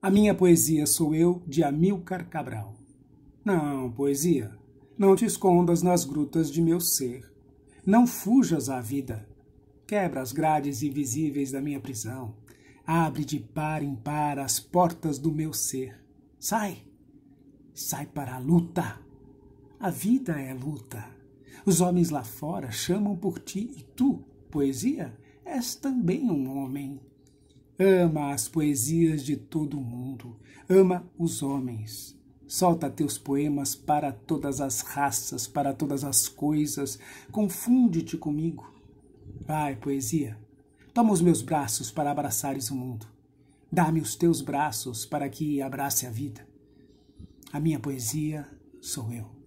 A minha poesia sou eu, de Amilcar Cabral. Não, poesia, não te escondas nas grutas de meu ser. Não fujas à vida. Quebra as grades invisíveis da minha prisão. Abre de par em par as portas do meu ser. Sai! Sai para a luta! A vida é luta. Os homens lá fora chamam por ti e tu, poesia, és também um homem ama as poesias de todo o mundo, ama os homens. Solta teus poemas para todas as raças, para todas as coisas, confunde-te comigo. Vai, poesia, toma os meus braços para abraçares o mundo. Dá-me os teus braços para que abrace a vida. A minha poesia sou eu.